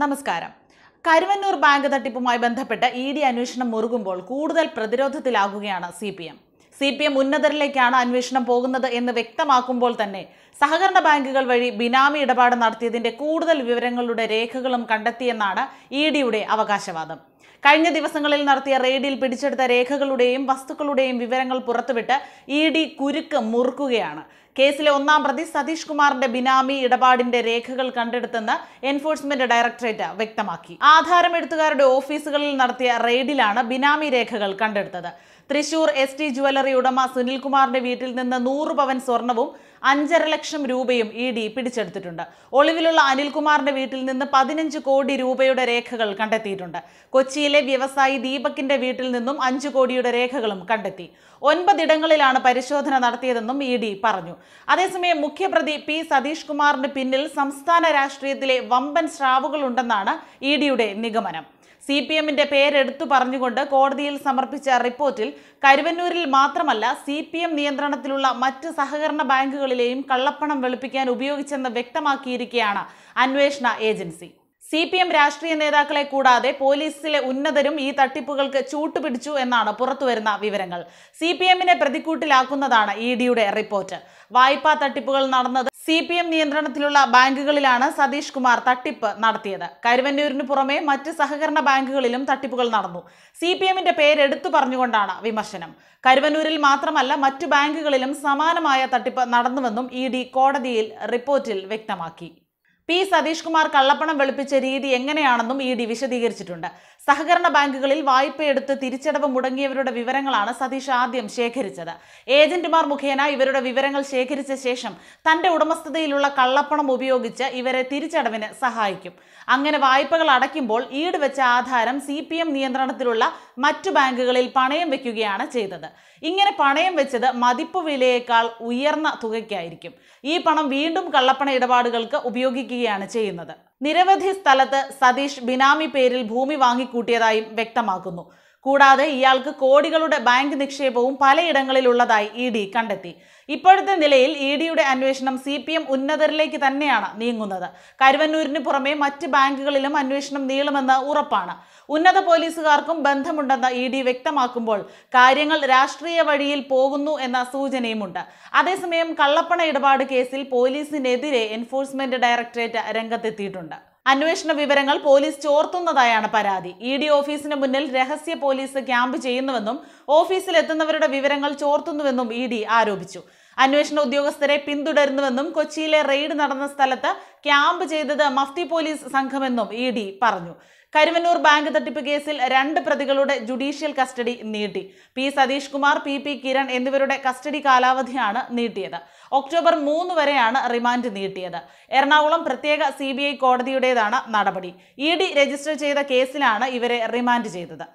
നമസ്കാരം കരുവന്നൂർ ബാങ്ക് തട്ടിപ്പുമായി ബന്ധപ്പെട്ട് ഇ ഡി അന്വേഷണം മുറുകുമ്പോൾ കൂടുതൽ പ്രതിരോധത്തിലാകുകയാണ് C P M C P M ഉന്നതരിലേക്കാണ് അന്വേഷണം പോകുന്നത് എന്ന് വ്യക്തമാക്കുമ്പോൾ തന്നെ സഹകരണ ബാങ്കുകൾ വഴി ബിനാമി ഇടപാട് നടത്തിയതിന്റെ കൂടുതൽ വിവരങ്ങളുടെ രേഖകളും കണ്ടെത്തിയെന്നാണ് ഇ ഡിയുടെ അവകാശവാദം കഴിഞ്ഞ ദിവസങ്ങളിൽ നടത്തിയ റെയ്ഡിൽ പിടിച്ചെടുത്ത രേഖകളുടെയും വസ്തുക്കളുടെയും വിവരങ്ങൾ പുറത്തുവിട്ട് ഇ ഡി കുരുക്ക് മുറുക്കുകയാണ് കേസിലെ ഒന്നാം പ്രതി സതീഷ് കുമാറിന്റെ ബിനാമി ഇടപാടിന്റെ രേഖകൾ കണ്ടെടുത്തെന്ന് എൻഫോഴ്സ്മെന്റ് ഡയറക്ടറേറ്റ് വ്യക്തമാക്കി ആധാരം ഓഫീസുകളിൽ നടത്തിയ റെയ്ഡിലാണ് ബിനാമി രേഖകൾ കണ്ടെടുത്തത് തൃശൂർ എസ് ടി ജുവലറി ഉടമ സുനിൽകുമാറിന്റെ വീട്ടിൽ നിന്ന് നൂറ് പവൻ സ്വർണവും അഞ്ചര ലക്ഷം രൂപയും ഇ ഡി പിടിച്ചെടുത്തിട്ടുണ്ട് ഒളിവിലുള്ള അനിൽകുമാറിന്റെ വീട്ടിൽ നിന്ന് പതിനഞ്ച് കോടി രൂപയുടെ രേഖകൾ കണ്ടെത്തിയിട്ടുണ്ട് കൊച്ചിയിലെ വ്യവസായി ദീപകിന്റെ വീട്ടിൽ നിന്നും അഞ്ച് കോടിയുടെ രേഖകളും കണ്ടെത്തി ഒൻപതിടങ്ങളിലാണ് പരിശോധന നടത്തിയതെന്നും ഇ ഡി പറഞ്ഞു അതേസമയം മുഖ്യപ്രതി പി സതീഷ് കുമാറിന് പിന്നിൽ സംസ്ഥാന രാഷ്ട്രീയത്തിലെ വമ്പൻ സ്രാവുകളുണ്ടെന്നാണ് ഇ ഡിയുടെ നിഗമനം സി പി എമ്മിന്റെ പേരെടുത്തു പറഞ്ഞുകൊണ്ട് കോടതിയിൽ സമർപ്പിച്ച റിപ്പോർട്ടിൽ കരുവന്നൂരിൽ മാത്രമല്ല സി പി എം നിയന്ത്രണത്തിലുള്ള മറ്റ് സഹകരണ ബാങ്കുകളിലെയും കള്ളപ്പണം വെളുപ്പിക്കാൻ ഉപയോഗിച്ചെന്ന് വ്യക്തമാക്കിയിരിക്കുകയാണ് അന്വേഷണ ഏജൻസി സി പി എം രാഷ്ട്രീയ നേതാക്കളെ കൂടാതെ പോലീസിലെ ഉന്നതരും ഈ തട്ടിപ്പുകൾക്ക് ചൂട്ടുപിടിച്ചു എന്നാണ് പുറത്തുവരുന്ന വിവരങ്ങൾ സി പി എമ്മിനെ പ്രതിക്കൂട്ടിലാക്കുന്നതാണ് ഇ ഡിയുടെ റിപ്പോർട്ട് വായ്പാ തട്ടിപ്പുകൾ നടന്നത് സി പി എം നിയന്ത്രണത്തിലുള്ള ബാങ്കുകളിലാണ് സതീഷ് കുമാർ തട്ടിപ്പ് നടത്തിയത് കരുവന്നൂരിന് പുറമെ മറ്റ് സഹകരണ ബാങ്കുകളിലും തട്ടിപ്പുകൾ നടന്നു സി പി എമ്മിന്റെ പേരെടുത്തു പറഞ്ഞുകൊണ്ടാണ് വിമർശനം കരുവന്നൂരിൽ മാത്രമല്ല മറ്റു ബാങ്കുകളിലും സമാനമായ തട്ടിപ്പ് നടന്നുവെന്നും ഇ ഡി കോടതിയിൽ റിപ്പോർട്ടിൽ വ്യക്തമാക്കി പി സതീഷ് കുമാർ കള്ളപ്പണം വെളുപ്പിച്ച രീതി എങ്ങനെയാണെന്നും ഇ ഡി വിശദീകരിച്ചിട്ടുണ്ട് സഹകരണ ബാങ്കുകളിൽ വായ്പയെടുത്ത് തിരിച്ചടവ് മുടങ്ങിയവരുടെ വിവരങ്ങളാണ് സതീഷ് ആദ്യം ശേഖരിച്ചത് ഏജന്റുമാർ മുഖേന ഇവരുടെ വിവരങ്ങൾ ശേഖരിച്ച ശേഷം തന്റെ ഉടമസ്ഥതയിലുള്ള കള്ളപ്പണം ഉപയോഗിച്ച് ഇവരെ തിരിച്ചടവിന് സഹായിക്കും അങ്ങനെ വായ്പകൾ അടയ്ക്കുമ്പോൾ ഈട് വെച്ച ആധാരം സി പി എം നിയന്ത്രണത്തിലുള്ള മറ്റു ബാങ്കുകളിൽ പണയം വെക്കുകയാണ് ചെയ്തത് ഇങ്ങനെ പണയം വെച്ചത് മതിപ്പ് വിലയേക്കാൾ ഉയർന്ന തുകയ്ക്കായിരിക്കും ഈ പണം വീണ്ടും കള്ളപ്പണ ഇടപാടുകൾക്ക് ഉപയോഗിക്കുകയാണ് ചെയ്യുന്നത് നിരവധി സ്ഥലത്ത് സതീഷ് ബിനാമി പേരിൽ ഭൂമി വാങ്ങിക്കൂട്ടിയതായും വ്യക്തമാക്കുന്നു കൂടാതെ ഇയാൾക്ക് കോടികളുടെ ബാങ്ക് നിക്ഷേപവും പലയിടങ്ങളിലുള്ളതായി ഇ ഡി കണ്ടെത്തി ഇപ്പോഴത്തെ നിലയിൽ ഇ ഡിയുടെ അന്വേഷണം സി പി എം ഉന്നതരിലേക്ക് തന്നെയാണ് നീങ്ങുന്നത് കരുവന്നൂരിന് പുറമെ മറ്റ് ബാങ്കുകളിലും അന്വേഷണം നീളുമെന്ന് ഉറപ്പാണ് ഉന്നത പോലീസുകാർക്കും ബന്ധമുണ്ടെന്ന് ഇ ഡി വ്യക്തമാക്കുമ്പോൾ കാര്യങ്ങൾ രാഷ്ട്രീയ വഴിയിൽ പോകുന്നു എന്ന സൂചനയുമുണ്ട് അതേസമയം കള്ളപ്പണ ഇടപാട് കേസിൽ പോലീസിനെതിരെ എൻഫോഴ്സ്മെന്റ് ഡയറക്ടറേറ്റ് രംഗത്തെത്തിയിട്ടുണ്ട് അന്വേഷണ വിവരങ്ങൾ പോലീസ് ചോർത്തുന്നതായാണ് പരാതി ഇ ഡി ഓഫീസിന് മുന്നിൽ രഹസ്യ പോലീസ് ക്യാമ്പ് ചെയ്യുന്നുവെന്നും ഓഫീസിലെത്തുന്നവരുടെ വിവരങ്ങൾ ചോർത്തുന്നുവെന്നും ഇ ഡി ആരോപിച്ചു അന്വേഷണ ഉദ്യോഗസ്ഥരെ പിന്തുടരുന്നുവെന്നും കൊച്ചിയിലെ റെയ്ഡ് നടന്ന സ്ഥലത്ത് ക്യാമ്പ് ചെയ്തത് മഫ്തി പോലീസ് സംഘമെന്നും ഇ ഡി പറഞ്ഞു കരുവന്നൂർ ബാങ്ക് തട്ടിപ്പ് കേസിൽ രണ്ട് പ്രതികളുടെ ജുഡീഷ്യൽ കസ്റ്റഡി നീട്ടി P Satheesh Kumar P P Kiran എന്നിവരുടെ കസ്റ്റഡി കാലാവധിയാണ് നീട്ടിയത് ഒക്ടോബർ മൂന്ന് വരെയാണ് റിമാൻഡ് നീട്ടിയത് എറണാകുളം പ്രത്യേക സി കോടതിയുടേതാണ് നടപടി ഇ രജിസ്റ്റർ ചെയ്ത കേസിലാണ് ഇവരെ റിമാൻഡ് ചെയ്തത്